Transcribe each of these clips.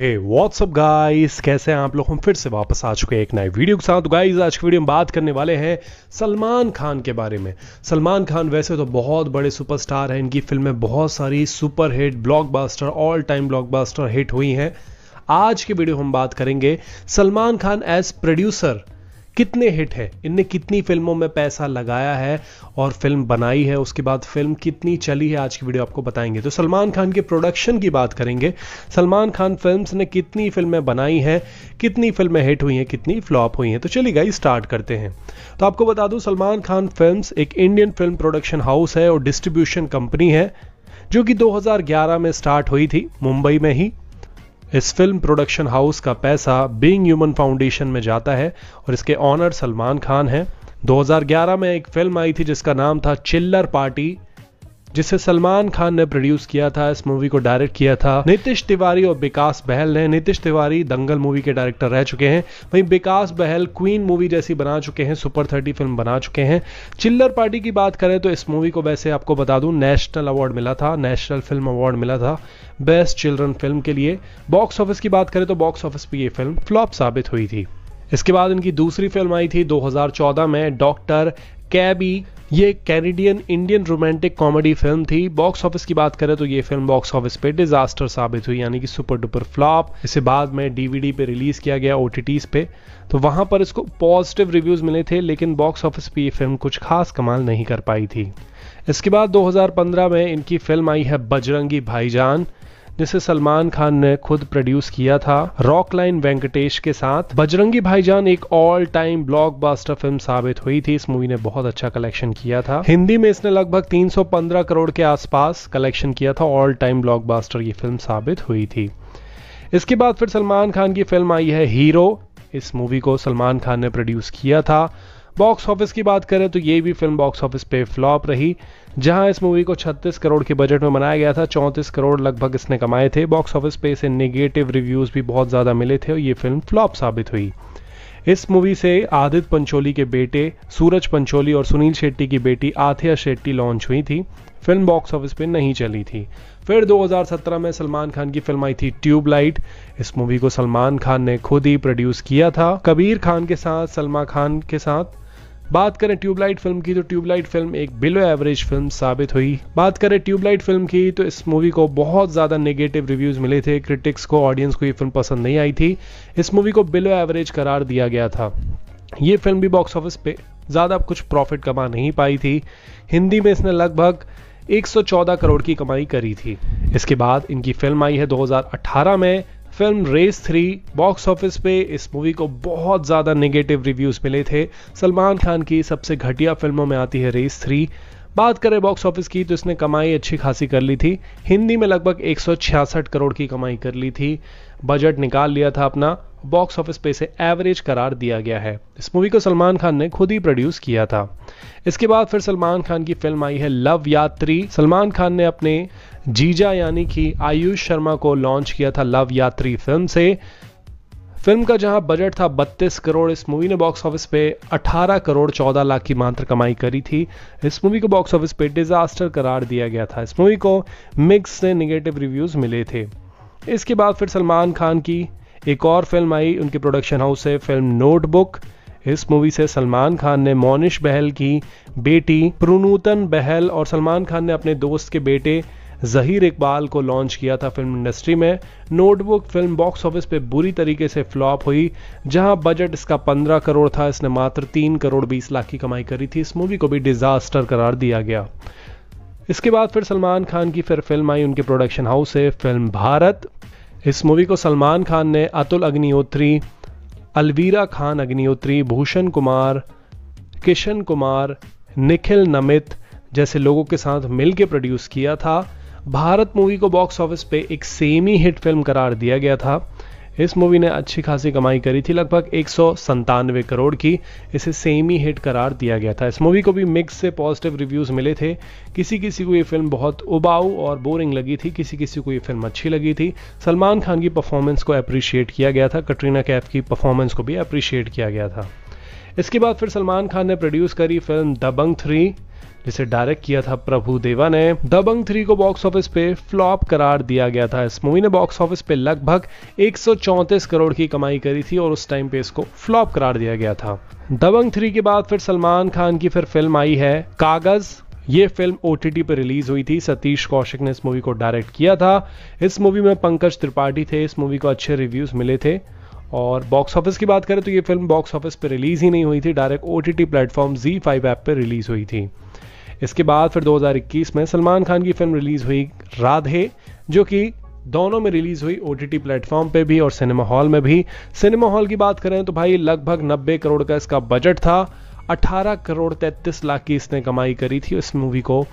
हे WhatsApp guys कैसे हैं आप लोग हम फिर से वापस आ चुके हैं एक नए वीडियो के साथ गाइस तो आज की वीडियो में बात करने वाले हैं सलमान खान के बारे में सलमान खान वैसे तो बहुत बड़े सुपरस्टार हैं इनकी फिल्में बहुत सारी super hit blockbuster all time blockbuster hit हुई हैं आज के वीडियो हम बात करेंगे सलमान खान एज प्रोड्यूसर कितने हिट है इनने कितनी फिल्मों में पैसा लगाया है और फिल्म बनाई है उसके बाद फिल्म कितनी चली है आज की वीडियो आपको बताएंगे तो सलमान खान के प्रोडक्शन की बात करेंगे सलमान खान फिल्म्स ने कितनी फिल्में बनाई हैं कितनी फिल्में हिट हुई हैं कितनी फ्लॉप हुई हैं तो चलिए गाई स्टार्ट करते हैं तो आपको बता दूं सलमान खान फिल्म्स एक इंडियन फिल्म प्रोडक्शन हाउस है और डिस्ट्रीब्यूशन कंपनी है जो कि 2011 में स्टार्ट हुई थी मुंबई में ही इस फिल्म प्रोडक्शन हाउस का पैसा बीइंग ह्यूमन फाउंडेशन में जाता है और इसके ऑनर सलमान खान हैं 2011 में एक फिल्म आई थी जिसका नाम था चिल्लर पार्टी जिसे सलमान खान ने प्रोड्यूस किया था इस मूवी को डायरेक्ट किया था नीतीश तिवारी और विकास बहल ने नीतीश तिवारी दंगल मूवी के डायरेक्टर रह चुके हैं वहीं विकास बहल क्वीन मूवी जैसी बना चुके हैं सुपर थर्टी फिल्म बना चुके हैं चिल्लर पार्टी की बात करें तो इस मूवी को वैसे आपको बता दूं नेशनल अवार्ड मिला था नेशनल फिल्म अवार्ड मिला था बेस्ट चिल्ड्रन फिल्म के लिए बॉक्स ऑफिस की बात करें तो बॉक्स ऑफिस पर यह फिल्म फ्लॉप साबित हुई थी इसके बाद इनकी दूसरी फिल्म आई थी 2014 में डॉक्टर कैबी ये Canadian Indian romantic comedy film थी बॉक्स ऑफिस की बात करें तो ये फिल्म बॉक्स ऑफिस पे डिजास्टर साबित हुई यानी कि सुपर डुपर फ्लॉप इसे बाद में डीवीडी पे रिलीज किया गया ओ पे तो वहां पर इसको पॉजिटिव रिव्यूज मिले थे लेकिन बॉक्स ऑफिस पे ये फिल्म कुछ खास कमाल नहीं कर पाई थी इसके बाद 2015 में इनकी फिल्म आई है बजरंगी भाईजान जिसे सलमान खान ने खुद प्रोड्यूस किया था रॉक लाइन वेंकटेश के साथ बजरंगी भाईजान एक ऑल टाइम ब्लॉक फिल्म साबित हुई थी इस मूवी ने बहुत अच्छा कलेक्शन किया था हिंदी में इसने लगभग 315 करोड़ के आसपास कलेक्शन किया था ऑल टाइम ब्लॉक की फिल्म साबित हुई थी इसके बाद फिर सलमान खान की फिल्म आई है हीरो इस मूवी को सलमान खान ने प्रोड्यूस किया था बॉक्स ऑफिस की बात करें तो ये भी फिल्म बॉक्स ऑफिस पे फ्लॉप रही जहां इस मूवी को 36 करोड़ के बजट में बनाया गया था 34 करोड़ लगभग इसने कमाए थे बॉक्स ऑफिस पे इसे नेगेटिव रिव्यूज़ भी बहुत ज़्यादा मिले थे और ये फिल्म फ्लॉप साबित हुई इस मूवी से आदित्य पंचोली के बेटे सूरज पंचोली और सुनील शेट्टी की बेटी आथिया शेट्टी लॉन्च हुई थी फिल्म बॉक्स ऑफिस पे नहीं चली थी फिर 2017 में सलमान खान की फिल्म आई थी ट्यूबलाइट इस मूवी को सलमान खान ने खुद ही प्रोड्यूस किया था कबीर खान के साथ सलमा खान के साथ बात करें ट्यूबलाइट फिल्म की तो ट्यूबलाइट फिल्म एक बिलो एवरेज फिल्म साबित हुई बात करें ट्यूबलाइट फिल्म की तो इस मूवी को बहुत ज़्यादा नेगेटिव रिव्यूज़ मिले थे क्रिटिक्स को ऑडियंस को ये फिल्म पसंद नहीं आई थी इस मूवी को बिलो एवरेज करार दिया गया था ये फिल्म भी बॉक्स ऑफिस पे ज़्यादा कुछ प्रॉफिट कमा नहीं पाई थी हिंदी में इसने लगभग 114 करोड़ की कमाई करी थी इसके बाद इनकी फिल्म आई है 2018 में film Race three box office पे इस मूवी को बहुत ज़्यादा नेगेटिव रिव्यूज़ मिले थे सलमान खान की सबसे घटिया फिल्मों में आती है रेस थ्री बात करें बॉक्स ऑफिस की तो इसने कमाई अच्छी खासी कर ली थी हिंदी में लगभग एक करोड़ की कमाई कर ली थी बजट निकाल लिया था अपना बॉक्स ऑफिस पे से एवरेज करार दिया गया है इस मूवी को सलमान खान ने खुद ही प्रोड्यूस किया था इसके बाद फिर सलमान खान की फिल्म आई है लव यात्री सलमान खान ने अपने जीजा यानी कि आयुष शर्मा को लॉन्च किया था लव यात्री फिल्म से फिल्म का जहां बजट था 32 करोड़ इस मूवी ने बॉक्स ऑफिस पे 18 करोड़ 14 लाख की मात्र कमाई करी थी इस मूवी को बॉक्स ऑफिस पे डिजास्टर करार दिया गया था इस मूवी को मिक्स से निगेटिव रिव्यूज मिले थे इसके बाद फिर सलमान खान की एक और फिल्म आई उनकी प्रोडक्शन हाउस से फिल्म नोटबुक इस मूवी से सलमान खान ने मोनिश बहल की बेटी प्रुनूतन बहल और सलमान खान ने अपने दोस्त के बेटे जहीर इकबाल को लॉन्च किया था फिल्म इंडस्ट्री में नोटबुक फिल्म बॉक्स ऑफिस पे बुरी तरीके से फ्लॉप हुई जहां बजट इसका 15 करोड़ था इसने मात्र 3 करोड़ 20 लाख की कमाई करी थी इस मूवी को भी डिजास्टर करार दिया गया इसके बाद फिर सलमान खान की फिर फिल्म आई उनके प्रोडक्शन हाउस से फिल्म भारत इस मूवी को सलमान खान ने अतुल अग्निहोत्री अलवीरा खान अग्निहोत्री भूषण कुमार किशन कुमार निखिल नमित जैसे लोगों के साथ मिलकर प्रोड्यूस किया था भारत मूवी को बॉक्स ऑफिस पे एक सेमी हिट फिल्म करार दिया गया था इस मूवी ने अच्छी खासी कमाई करी थी लगभग एक करोड़ की इसे सेमी हिट करार दिया गया था इस मूवी को भी मिक्स से पॉजिटिव रिव्यूज़ मिले थे किसी किसी को ये फिल्म बहुत उबाऊ और बोरिंग लगी थी किसी किसी को ये फिल्म अच्छी लगी थी सलमान खान की परफॉर्मेंस को अप्रिशिएट किया गया था कटरीना कैफ की परफॉर्मेंस को भी अप्रिशिएट किया गया था इसके बाद फिर सलमान खान ने प्रोड्यूस करी फिल्म दबंग थ्री जिसे डायरेक्ट किया था प्रभु देवा ने दबंग थ्री को बॉक्स ऑफिस पे फ्लॉप करार दिया गया था इस मूवी ने बॉक्स ऑफिस पे लगभग एक करोड़ की कमाई करी थी और उस टाइम पे इसको फ्लॉप करार दिया गया था दबंग थ्री के बाद फिर सलमान खान की फिर फिल्म आई है कागज ये फिल्म ओ टी पर रिलीज हुई थी सतीश कौशिक ने इस मूवी को डायरेक्ट किया था इस मूवी में पंकज त्रिपाठी थे इस मूवी को अच्छे रिव्यूज मिले थे और बॉक्स ऑफिस की बात करें तो ये फिल्म बॉक्स ऑफिस पर रिलीज ही नहीं हुई थी direct O T platform Zee five app पर रिलीज हुई थी इसके बाद फिर 2021 में सलमान खान की फिल्म रिलीज हुई राधे जो कि दोनों में रिलीज हुई ओ टी प्लेटफॉर्म पे भी और सिनेमा हॉल में भी सिनेमा हॉल की बात करें तो भाई लगभग 90 करोड़ का इसका बजट था 18 करोड़ 33 लाख की इसने कमाई करी थी इस मूवी को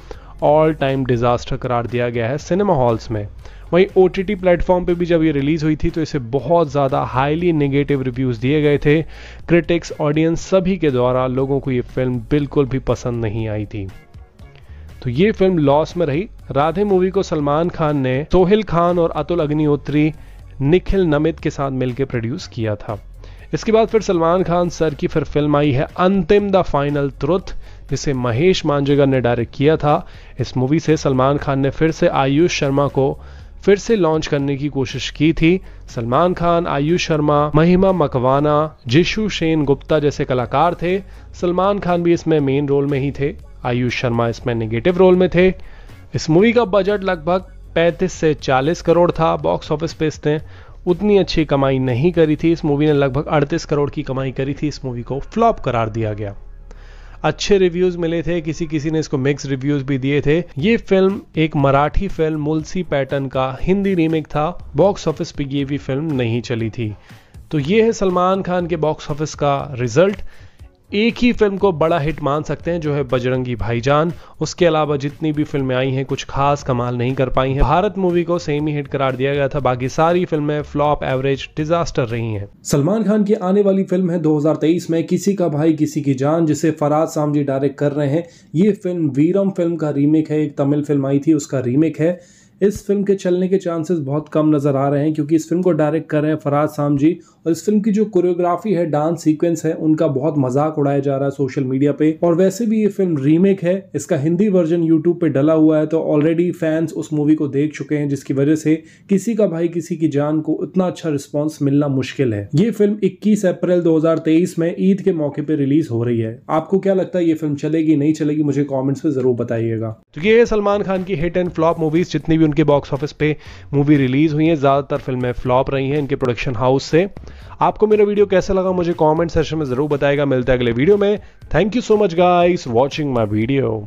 ऑल टाइम डिजास्टर करार दिया गया है सिनेमा हॉल्स में वहीं ओ टी टी प्लेटफॉर्म पर भी जब ये रिलीज़ हुई थी तो इसे बहुत ज़्यादा हाईली नेगेटिव रिव्यूज़ दिए गए थे क्रिटिक्स ऑडियंस सभी के द्वारा लोगों को ये फिल्म बिल्कुल भी पसंद नहीं आई थी तो ये फिल्म लॉस में रही राधे मूवी को सलमान खान ने सोहिल खान और अतुल अग्निहोत्री निखिल नमित के साथ मिलकर प्रोड्यूस किया था इसके बाद फिर सलमान खान सर की फिर फिल्म आई है अंतिम द फाइनल त्रुथ जिसे महेश मांजेगर ने डायरेक्ट किया था इस मूवी से सलमान खान ने फिर से आयुष शर्मा को फिर से लॉन्च करने की कोशिश की थी सलमान खान आयुष शर्मा महिमा मकवाना जिशु शेन गुप्ता जैसे कलाकार थे सलमान खान भी इसमें मेन रोल में ही थे आयुष शर्मा इसमें नेगेटिव रोल में थे इस मूवी का बजट लगभग 35 से 40 करोड़ था बॉक्स ऑफिस पे इसने उतनी अच्छी कमाई नहीं करी थी इस मूवी ने लगभग 38 करोड़ की कमाई करी थी इस मूवी को फ्लॉप करार दिया गया अच्छे रिव्यूज मिले थे किसी किसी ने इसको मिक्स रिव्यूज भी दिए थे ये फिल्म एक मराठी फिल्म मुलसी पैटर्न का हिंदी रीमेक था बॉक्स ऑफिस पे ये भी फिल्म नहीं चली थी तो ये है सलमान खान के बॉक्स ऑफिस का रिजल्ट एक ही फिल्म को बड़ा हिट मान सकते हैं जो है बजरंगी भाईजान उसके अलावा जितनी भी फिल्में आई हैं कुछ खास कमाल नहीं कर पाई हैं भारत मूवी को सेम ही हिट करार दिया गया था बाकी सारी फिल्में फ्लॉप एवरेज डिजास्टर रही हैं सलमान खान की आने वाली फिल्म है 2023 में किसी का भाई किसी की जान जिसे फराज सामजी डायरेक्ट कर रहे हैं ये फिल्म वीरम फिल्म का रीमेक है एक तमिल फिल्म आई थी उसका रीमेक है इस फिल्म के चलने के चांसेस बहुत कम नज़र आ रहे हैं क्योंकि इस फिल्म को डायरेक्ट कर रहे हैं फराज साम जी और इस फिल्म की जो कोरियोग्राफी है डांस सीक्वेंस है उनका बहुत मजाक उड़ाया जा रहा है सोशल मीडिया पे और वैसे भी ये फिल्म रीमेक है इसका हिंदी वर्जन यूट्यूब पे डला हुआ है तो ऑलरेडी फैंस उस मूवी को देख चुके हैं जिसकी वजह से किसी का भाई किसी की जान को इतना अच्छा रिस्पॉन्स मिलना मुश्किल है ये फिल्म इक्कीस अप्रैल दो में ईद के मौके पर रिलीज हो रही है आपको क्या लगता है ये फिल्म चलेगी नहीं चलेगी मुझे कॉमेंट्स में जरूर बताइएगा तो ये सलमान खान की हिट एंड फ्लॉप मूवीज जितनी भी इनके बॉक्स ऑफिस पे मूवी रिलीज हुई है ज़्यादातर फिल्में फ्लॉप रही हैं इनके प्रोडक्शन हाउस से आपको मेरा वीडियो कैसा लगा मुझे कॉमेंट सेशन में ज़रूर बताएगा मिलता है अगले वीडियो में thank you so much guys watching my video